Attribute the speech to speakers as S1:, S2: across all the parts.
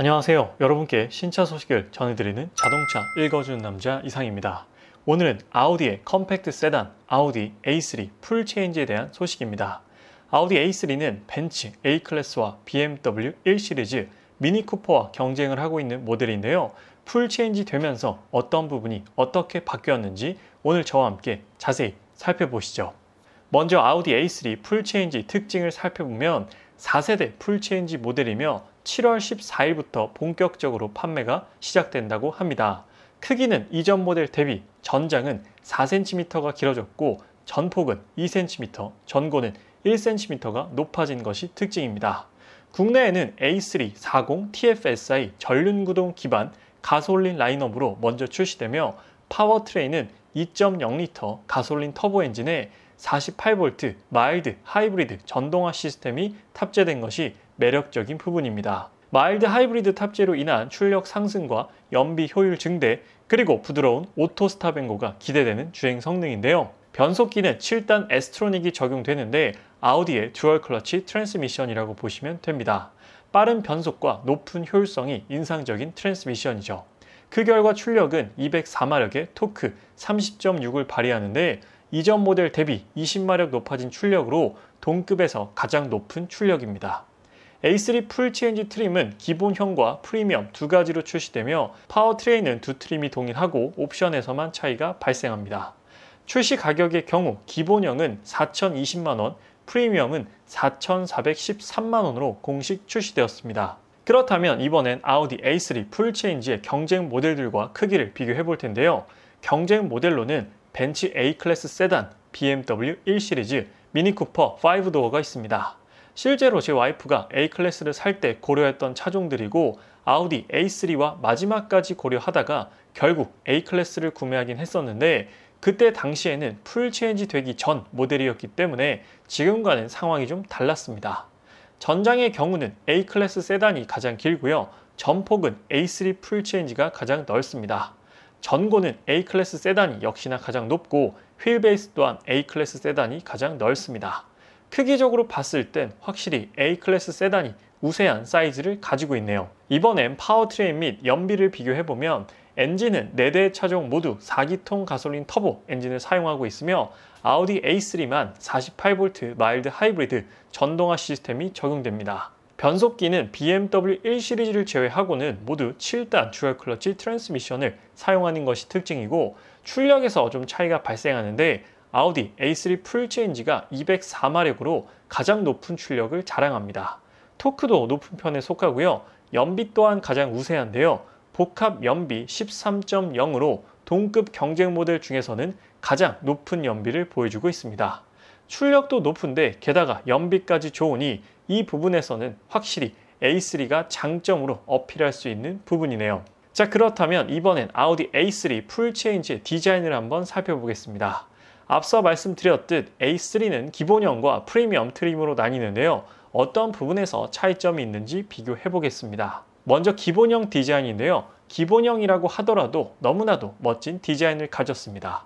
S1: 안녕하세요. 여러분께 신차 소식을 전해드리는 자동차 읽어주는 남자 이상입니다. 오늘은 아우디의 컴팩트 세단 아우디 A3 풀체인지에 대한 소식입니다. 아우디 A3는 벤츠 A 클래스와 BMW 1 시리즈, 미니 쿠퍼와 경쟁을 하고 있는 모델인데요. 풀체인지 되면서 어떤 부분이 어떻게 바뀌었는지 오늘 저와 함께 자세히 살펴보시죠. 먼저 아우디 A3 풀체인지 특징을 살펴보면 4세대 풀체인지 모델이며 7월 14일부터 본격적으로 판매가 시작된다고 합니다. 크기는 이전 모델 대비 전장은 4cm가 길어졌고 전폭은 2cm, 전고는 1cm가 높아진 것이 특징입니다. 국내에는 A3 40 TFSI 전륜구동 기반 가솔린 라인업으로 먼저 출시되며 파워트레인은 2.0L 가솔린 터보 엔진에 48V 마일드 하이브리드 전동화 시스템이 탑재된 것이 매력적인 부분입니다. 마일드 하이브리드 탑재로 인한 출력 상승과 연비 효율 증대 그리고 부드러운 오토 스탑앤고가 기대되는 주행 성능인데요. 변속기는 7단 에스트로닉이 적용되는데 아우디의 듀얼 클러치 트랜스미션이라고 보시면 됩니다. 빠른 변속과 높은 효율성이 인상적인 트랜스미션이죠. 그 결과 출력은 204마력의 토크 30.6을 발휘하는데 이전 모델 대비 20마력 높아진 출력으로 동급에서 가장 높은 출력입니다. A3 풀 체인지 트림은 기본형과 프리미엄 두 가지로 출시되며 파워트레인은 두 트림이 동일하고 옵션에서만 차이가 발생합니다. 출시 가격의 경우 기본형은 4,020만원, 프리미엄은 4,413만원으로 공식 출시되었습니다. 그렇다면 이번엔 아우디 A3 풀체인지의 경쟁 모델들과 크기를 비교해 볼 텐데요. 경쟁 모델로는 벤츠 A 클래스 세단, BMW 1시리즈, 미니쿠퍼 5도어가 있습니다. 실제로 제 와이프가 A클래스를 살 때 고려했던 차종들이고 아우디 A3와 마지막까지 고려하다가 결국 A클래스를 구매하긴 했었는데 그때 당시에는 풀 체인지 되기 전 모델이었기 때문에 지금과는 상황이 좀 달랐습니다. 전장의 경우는 A클래스 세단이 가장 길고요. 전폭은 A3 풀 체인지가 가장 넓습니다. 전고는 A클래스 세단이 역시나 가장 높고 휠베이스 또한 A클래스 세단이 가장 넓습니다. 크기적으로 봤을 땐 확실히 A클래스 세단이 우세한 사이즈를 가지고 있네요. 이번엔 파워트레인 및 연비를 비교해보면 엔진은 4대 차종 모두 4기통 가솔린 터보 엔진을 사용하고 있으며 아우디 A3만 48V 마일드 하이브리드 전동화 시스템이 적용됩니다. 변속기는 BMW 1 시리즈를 제외하고는 모두 7단 듀얼 클러치 트랜스미션을 사용하는 것이 특징이고 출력에서 좀 차이가 발생하는데 아우디 A3 풀체인지가 204마력으로 가장 높은 출력을 자랑합니다. 토크도 높은 편에 속하고요. 연비 또한 가장 우세한데요. 복합 연비 13.0으로 동급 경쟁 모델 중에서는 가장 높은 연비를 보여주고 있습니다. 출력도 높은데 게다가 연비까지 좋으니 이 부분에서는 확실히 A3가 장점으로 어필할 수 있는 부분이네요. 자 그렇다면 이번엔 아우디 A3 풀체인지의 디자인을 한번 살펴보겠습니다. 앞서 말씀드렸듯 A3는 기본형과 프리미엄 트림으로 나뉘는데요. 어떤 부분에서 차이점이 있는지 비교해 보겠습니다. 먼저 기본형 디자인인데요. 기본형이라고 하더라도 너무나도 멋진 디자인을 가졌습니다.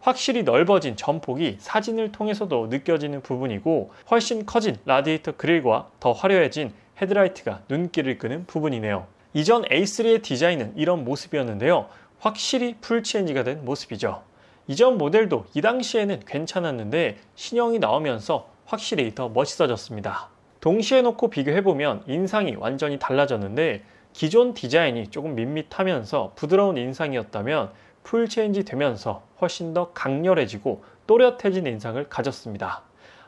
S1: 확실히 넓어진 전폭이 사진을 통해서도 느껴지는 부분이고 훨씬 커진 라디에이터 그릴과 더 화려해진 헤드라이트가 눈길을 끄는 부분이네요. 이전 A3의 디자인은 이런 모습이었는데요. 확실히 풀체인지가 된 모습이죠. 이전 모델도 이 당시에는 괜찮았는데 신형이 나오면서 확실히 더 멋있어졌습니다. 동시에 놓고 비교해보면 인상이 완전히 달라졌는데 기존 디자인이 조금 밋밋하면서 부드러운 인상이었다면 풀체인지 되면서 훨씬 더 강렬해지고 또렷해진 인상을 가졌습니다.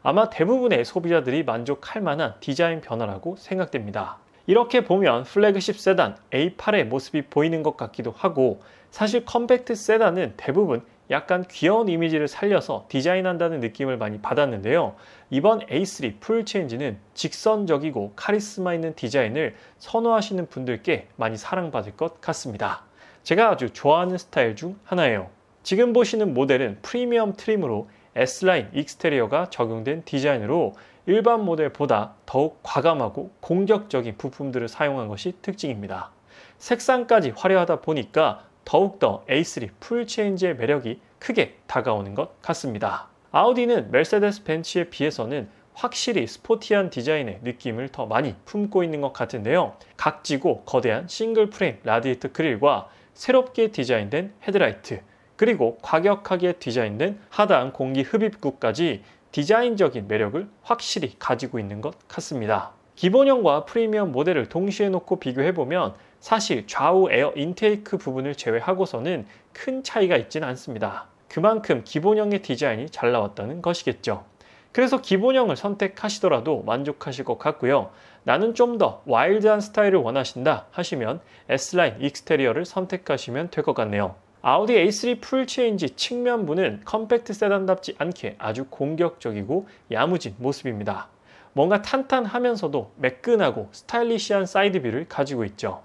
S1: 아마 대부분의 소비자들이 만족할 만한 디자인 변화라고 생각됩니다. 이렇게 보면 플래그십 세단 A8의 모습이 보이는 것 같기도 하고 사실 컴팩트 세단은 대부분 약간 귀여운 이미지를 살려서 디자인한다는 느낌을 많이 받았는데요. 이번 A3 풀 체인지는 직선적이고 카리스마 있는 디자인을 선호하시는 분들께 많이 사랑받을 것 같습니다. 제가 아주 좋아하는 스타일 중 하나예요. 지금 보시는 모델은 프리미엄 트림으로 S라인 익스테리어가 적용된 디자인으로 일반 모델보다 더욱 과감하고 공격적인 부품들을 사용한 것이 특징입니다. 색상까지 화려하다 보니까 더욱더 A3 풀체인지의 매력이 크게 다가오는 것 같습니다. 아우디는 멜세데스 벤츠에 비해서는 확실히 스포티한 디자인의 느낌을 더 많이 품고 있는 것 같은데요. 각지고 거대한 싱글 프레임 라디에이터 그릴과 새롭게 디자인된 헤드라이트, 그리고 과격하게 디자인된 하단 공기 흡입구까지 디자인적인 매력을 확실히 가지고 있는 것 같습니다. 기본형과 프리미엄 모델을 동시에 놓고 비교해보면 사실 좌우 에어 인테이크 부분을 제외하고서는 큰 차이가 있지는 않습니다. 그만큼 기본형의 디자인이 잘 나왔다는 것이겠죠. 그래서 기본형을 선택하시더라도 만족하실 것 같고요. 나는 좀 더 와일드한 스타일을 원하신다 하시면 S라인 익스테리어를 선택하시면 될 것 같네요. 아우디 A3 풀체인지 측면부는 컴팩트 세단답지 않게 아주 공격적이고 야무진 모습입니다. 뭔가 탄탄하면서도 매끈하고 스타일리시한 사이드뷰를 가지고 있죠.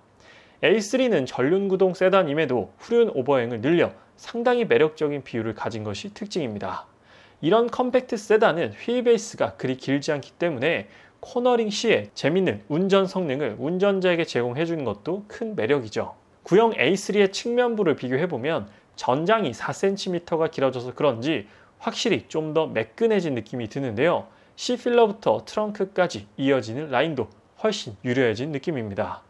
S1: A3는 전륜구동 세단임에도 후륜 오버행을 늘려 상당히 매력적인 비율을 가진 것이 특징입니다. 이런 컴팩트 세단은 휠 베이스가 그리 길지 않기 때문에 코너링 시에 재밌는 운전 성능을 운전자에게 제공해 주는 것도 큰 매력이죠. 구형 A3의 측면부를 비교해보면 전장이 4cm가 길어져서 그런지 확실히 좀 더 매끈해진 느낌이 드는데요. C필러부터 트렁크까지 이어지는 라인도 훨씬 유려해진 느낌입니다.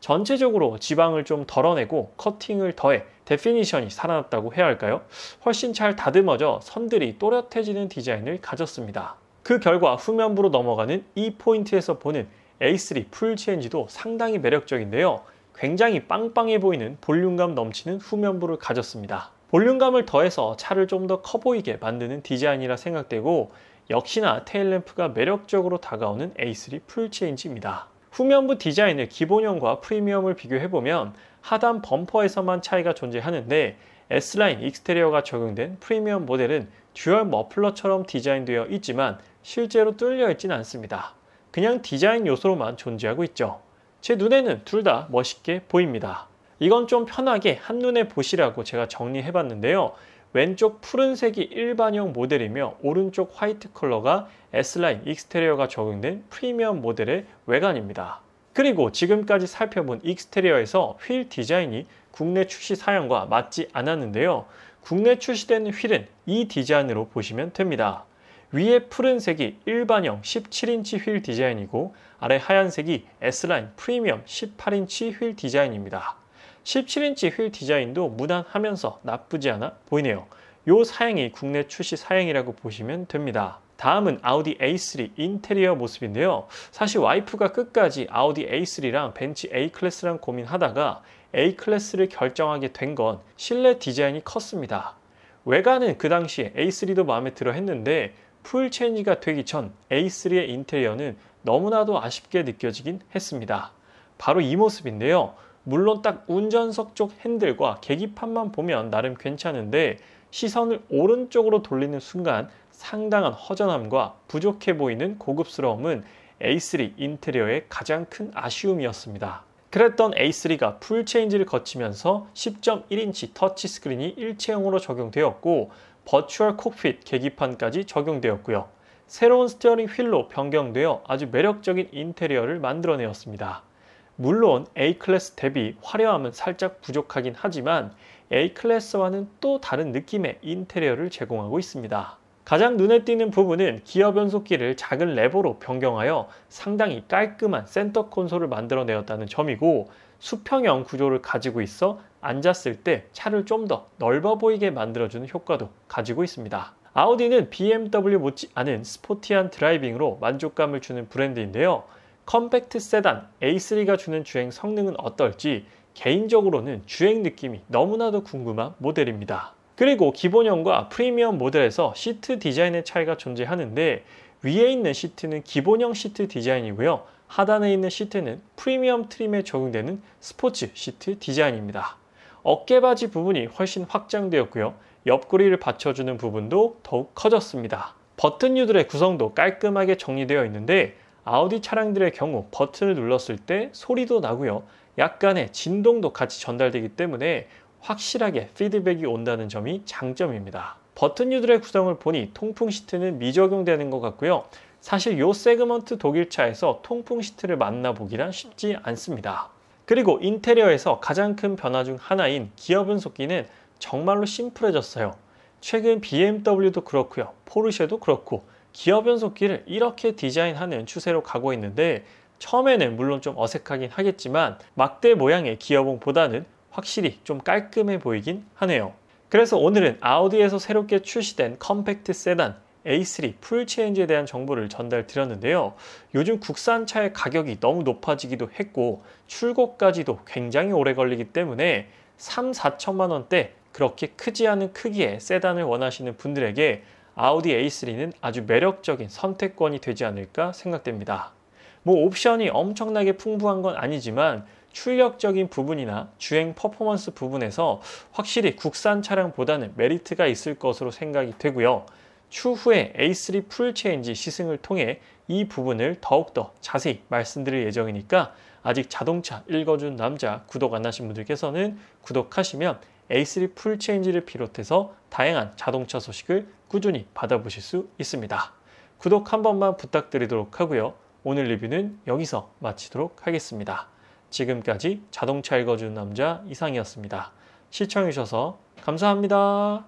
S1: 전체적으로 지방을 좀 덜어내고 커팅을 더해 데피니션이 살아났다고 해야 할까요? 훨씬 잘 다듬어져 선들이 또렷해지는 디자인을 가졌습니다. 그 결과 후면부로 넘어가는 이 포인트에서 보는 A3 풀 체인지도 상당히 매력적인데요. 굉장히 빵빵해 보이는 볼륨감 넘치는 후면부를 가졌습니다. 볼륨감을 더해서 차를 좀 더 커 보이게 만드는 디자인이라 생각되고 역시나 테일램프가 매력적으로 다가오는 A3 풀체인지입니다. 후면부 디자인을 기본형과 프리미엄을 비교해보면 하단 범퍼에서만 차이가 존재하는데 S라인 익스테리어가 적용된 프리미엄 모델은 듀얼 머플러처럼 디자인되어 있지만 실제로 뚫려 있진 않습니다. 그냥 디자인 요소로만 존재하고 있죠. 제 눈에는 둘 다 멋있게 보입니다. 이건 좀 편하게 한눈에 보시라고 제가 정리해봤는데요. 왼쪽 푸른색이 일반형 모델이며 오른쪽 화이트 컬러가 S라인 익스테리어가 적용된 프리미엄 모델의 외관입니다. 그리고 지금까지 살펴본 익스테리어에서 휠 디자인이 국내 출시 사양과 맞지 않았는데요. 국내 출시된 휠은 이 디자인으로 보시면 됩니다. 위에 푸른색이 일반형 17인치 휠 디자인이고 아래 하얀색이 S라인 프리미엄 18인치 휠 디자인입니다. 17인치 휠 디자인도 무난하면서 나쁘지 않아 보이네요. 요 사양이 국내 출시 사양이라고 보시면 됩니다. 다음은 아우디 A3 인테리어 모습인데요. 사실 와이프가 끝까지 아우디 A3랑 벤치 A 클래스랑 고민하다가 A 클래스를 결정하게 된 건 실내 디자인이 컸습니다. 외관은 그 당시에 A3도 마음에 들어 했는데 풀 체인지가 되기 전 A3의 인테리어는 너무나도 아쉽게 느껴지긴 했습니다. 바로 이 모습인데요. 물론 딱 운전석 쪽 핸들과 계기판만 보면 나름 괜찮은데 시선을 오른쪽으로 돌리는 순간 상당한 허전함과 부족해 보이는 고급스러움은 A3 인테리어의 가장 큰 아쉬움이었습니다. 그랬던 A3가 풀체인지를 거치면서 10.1인치 터치스크린이 일체형으로 적용되었고 버추얼 콕핏 계기판까지 적용되었고요. 새로운 스티어링 휠로 변경되어 아주 매력적인 인테리어를 만들어내었습니다. 물론 A 클래스 대비 화려함은 살짝 부족하긴 하지만 A 클래스와는 또 다른 느낌의 인테리어를 제공하고 있습니다. 가장 눈에 띄는 부분은 기어 변속기를 작은 레버로 변경하여 상당히 깔끔한 센터 콘솔을 만들어내었다는 점이고 수평형 구조를 가지고 있어 앉았을 때 차를 좀 더 넓어 보이게 만들어주는 효과도 가지고 있습니다. 아우디는 BMW 못지않은 스포티한 드라이빙으로 만족감을 주는 브랜드인데요. 컴팩트 세단 A3가 주는 주행 성능은 어떨지 개인적으로는 주행 느낌이 너무나도 궁금한 모델입니다. 그리고 기본형과 프리미엄 모델에서 시트 디자인의 차이가 존재하는데 위에 있는 시트는 기본형 시트 디자인이고요. 하단에 있는 시트는 프리미엄 트림에 적용되는 스포츠 시트 디자인입니다. 어깨바지 부분이 훨씬 확장되었고요. 옆구리를 받쳐주는 부분도 더욱 커졌습니다. 버튼류들의 구성도 깔끔하게 정리되어 있는데 아우디 차량들의 경우 버튼을 눌렀을 때 소리도 나고요. 약간의 진동도 같이 전달되기 때문에 확실하게 피드백이 온다는 점이 장점입니다. 버튼 유들의 구성을 보니 통풍 시트는 미적용되는 것 같고요. 사실 요 세그먼트 독일차에서 통풍 시트를 만나보기란 쉽지 않습니다. 그리고 인테리어에서 가장 큰 변화 중 하나인 기어 분속기는 정말로 심플해졌어요. 최근 BMW도 그렇고요. 포르쉐도 그렇고 기어변속기를 이렇게 디자인하는 추세로 가고 있는데 처음에는 물론 좀 어색하긴 하겠지만 막대 모양의 기어봉보다는 확실히 좀 깔끔해 보이긴 하네요. 그래서 오늘은 아우디에서 새롭게 출시된 컴팩트 세단 A3 풀체인지에 대한 정보를 전달 드렸는데요. 요즘 국산차의 가격이 너무 높아지기도 했고 출고까지도 굉장히 오래 걸리기 때문에 3, 4천만 원대 그렇게 크지 않은 크기의 세단을 원하시는 분들에게 아우디 A3는 아주 매력적인 선택권이 되지 않을까 생각됩니다. 뭐 옵션이 엄청나게 풍부한 건 아니지만 출력적인 부분이나 주행 퍼포먼스 부분에서 확실히 국산 차량보다는 메리트가 있을 것으로 생각이 되고요. 추후에 A3 풀체인지 시승을 통해 이 부분을 더욱더 자세히 말씀드릴 예정이니까 아직 자동차 읽어준 남자 구독 안 하신 분들께서는 구독하시면 A3 풀체인지를 비롯해서 다양한 자동차 소식을 꾸준히 받아보실 수 있습니다. 구독 한 번만 부탁드리도록 하고요. 오늘 리뷰는 여기서 마치도록 하겠습니다. 지금까지 자동차 읽어주는 남자 이상이었습니다. 시청해주셔서 감사합니다.